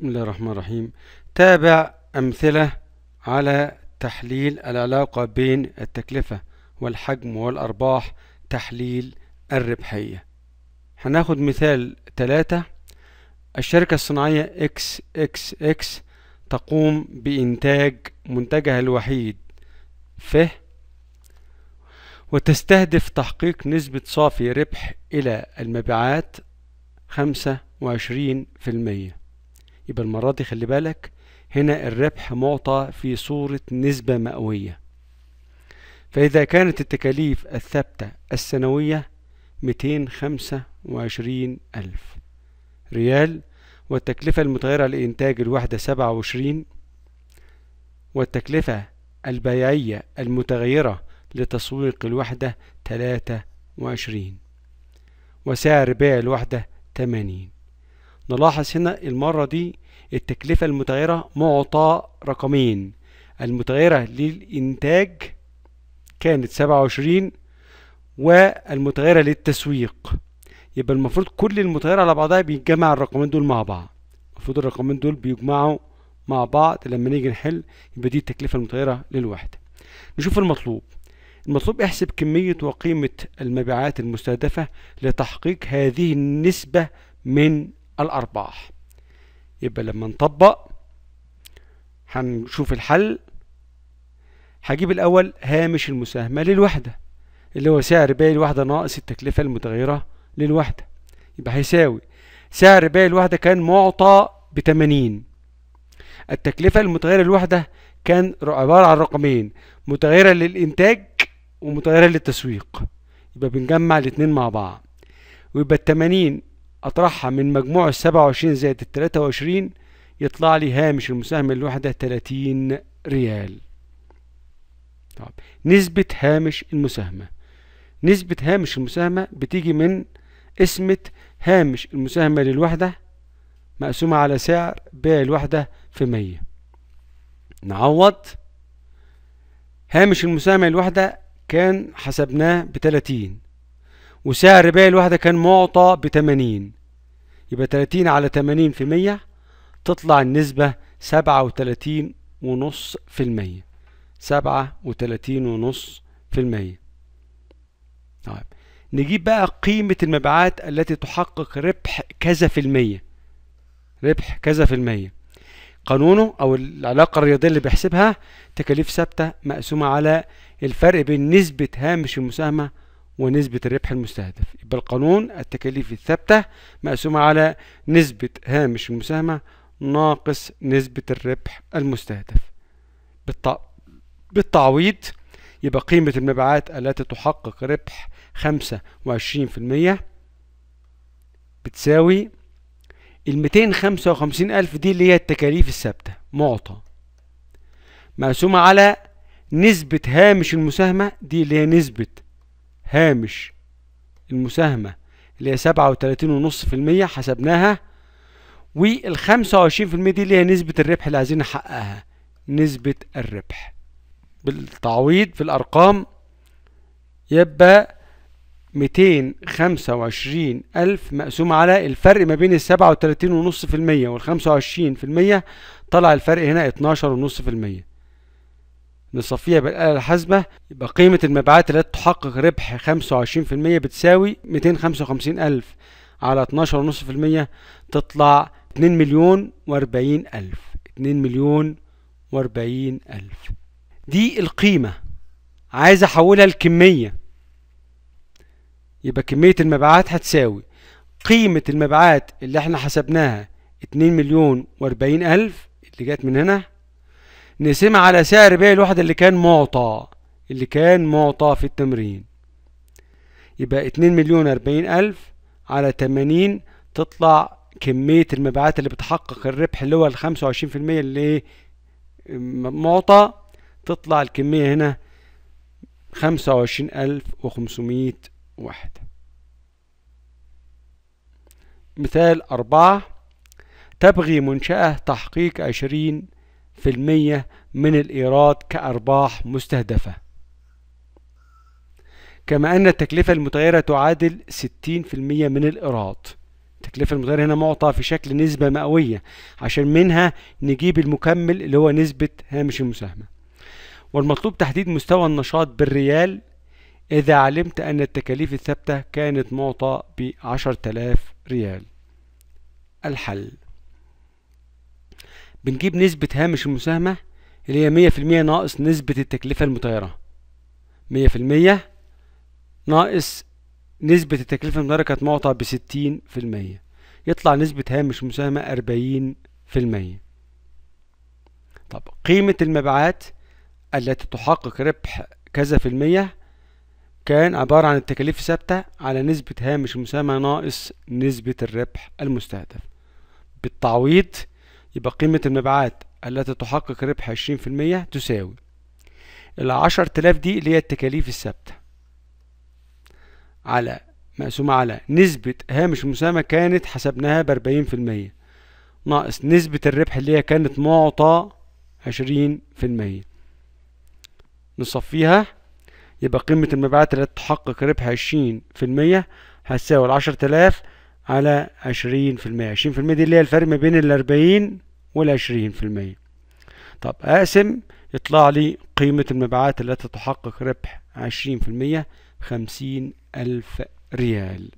بسم الله الرحمن الرحيم تابع أمثلة على تحليل العلاقة بين التكلفة والحجم والأرباح تحليل الربحية هناخد مثال ثلاثة الشركة الصناعية XXX تقوم بإنتاج منتجها الوحيد فه وتستهدف تحقيق نسبة صافي ربح إلى المبيعات خمسة وعشرين في المية يبقى المرة دي خلي بالك هنا الربح معطى في صورة نسبة مئوية فإذا كانت التكاليف الثابتة السنوية 225 ألف ريال والتكلفة المتغيرة لإنتاج الوحدة 27 والتكلفة البيعية المتغيرة لتسويق الوحدة 23 وسعر بيع الوحدة 80 نلاحظ هنا المرة دي التكلفة المتغيرة معطى رقمين المتغيرة للإنتاج كانت سبعة وعشرين والمتغيرة للتسويق يبقى المفروض كل المتغيرة على بعضها بيتجمع الرقمين دول مع بعض المفروض الرقمين دول بيجمعوا مع بعض لما نيجي نحل يبقى دي التكلفة المتغيرة للوحدة نشوف المطلوب المطلوب احسب كمية وقيمة المبيعات المستهدفة لتحقيق هذه النسبة من الأرباح يبقى لما نطبق هنشوف الحل هجيب الأول هامش المساهمة للوحدة اللي هو سعر باقي الوحدة ناقص التكلفة المتغيرة للوحدة يبقى هيساوي سعر باقي الوحدة كان معطى بتمانين التكلفة المتغيرة للوحدة كان عبارة عن رقمين متغيرة للإنتاج ومتغيرة للتسويق يبقى بنجمع الاتنين مع بعض ويبقى التمانين أطرحها من مجموع السبعة وعشرين زائد التلاتة وعشرين يطلع لي هامش المساهمة الواحدة تلاتين ريال طب نسبة هامش المساهمة نسبة هامش المساهمة بتيجي من قسمة هامش المساهمة للوحدة مقسومة على سعر بيع الوحدة في مية نعوض هامش المساهمة للوحدة كان حسبناه بتلاتين وسعر الرباعي الواحدة كان معطى 80 يبقى 30 على 80 في 100 تطلع النسبة سبعة ونص في المية سبعة وتلاتين ونص في المية طيب نجيب بقى قيمة المبيعات التي تحقق ربح كذا في المية ربح كذا في المية قانونه أو العلاقة الرياضية اللي بيحسبها تكاليف ثابتة مقسومة على الفرق بين نسبة هامش المساهمة ونسبة الربح المستهدف يبقى القانون التكاليف الثابتة مقسومة على نسبة هامش المساهمة ناقص نسبة الربح المستهدف بالتع... بالتعويض يبقى قيمة المبيعات التي تحقق ربح خمسة وعشرين في المية بتساوي الميتين خمسة وخمسين ألف دي اللي هي التكاليف الثابتة معطى مقسومة على نسبة هامش المساهمة دي اللي هي نسبة هامش المساهمة اللي هي سبعة وتلاتين ونص في المية حسبناها والخمسة وعشرين في المية دي اللي هي نسبة الربح اللي عايزين نحققها نسبة الربح بالتعويض في الأرقام يبقى ميتين خمسة وعشرين ألف مقسوم على الفرق ما بين السبعة وتلاتين ونص في المية والخمسة وعشرين في المية طلع الفرق هنا اتناشر ونص في المية نصفيها بالآلة الحاسبة يبقى قيمة المبيعات التي تحقق ربح 25% بتساوي 255000 على 12.5% تطلع 2 مليون و ألف 2 مليون و ألف دي القيمة عايز أحولها لكمية يبقى كمية المبيعات هتساوي قيمة المبيعات اللي احنا حسبناها 2 مليون و ألف اللي جت من هنا نقسمها على سعر بيع الوحدة اللي كان معطى اللي كان معطى في التمرين يبقى اتنين مليون أربعين ألف على تمانين تطلع كمية المبيعات اللي بتحقق الربح اللي هو الخمسة وعشرين في المية اللي معطى تطلع الكمية هنا خمسة وعشرين ألف وخمسمية واحدة مثال أربعة تبغي منشأة تحقيق عشرين في المية من الإيراد كأرباح مستهدفة كما أن التكلفة المتغيرة تعادل 60% من الإيراد التكلفة المتغيرة هنا معطى في شكل نسبة مئوية عشان منها نجيب المكمل اللي هو نسبة هامش المساهمة والمطلوب تحديد مستوى النشاط بالريال إذا علمت أن التكاليف الثابتة كانت معطى بعشرة آلاف ريال الحل بنجيب نسبة هامش المساهمة اللي هي مية في المية ناقص نسبة التكلفة المطيرة مية في المية ناقص نسبة التكلفة المطيرة كانت معطى بستين في المية يطلع نسبة هامش المساهمة أربعين في المية طب قيمة المبيعات التي تحقق ربح كذا في المية كان عبارة عن التكاليف ثابتة على نسبة هامش المساهمة ناقص نسبة الربح المستهدف بالتعويض يبقى قيمة المبيعات التي تحقق ربح عشرين في المية تساوي العشر تلاف دي اللي هي التكاليف الثابتة على مقسومة على نسبة هامش المساهمة كانت حسبناها بأربعين في المية ناقص نسبة الربح اللي هي كانت معطى عشرين في المية نصفيها يبقى قيمة المبيعات التي تحقق ربح عشرين في المية هتساوي العشر تلاف على عشرين في المية عشرين في المية دي اللي هي الفرق ما بين الأربعين والعشرين في المية طب أقسم يطلع لي قيمة المبيعات التي تحقق ربح عشرين في المية خمسين ألف ريال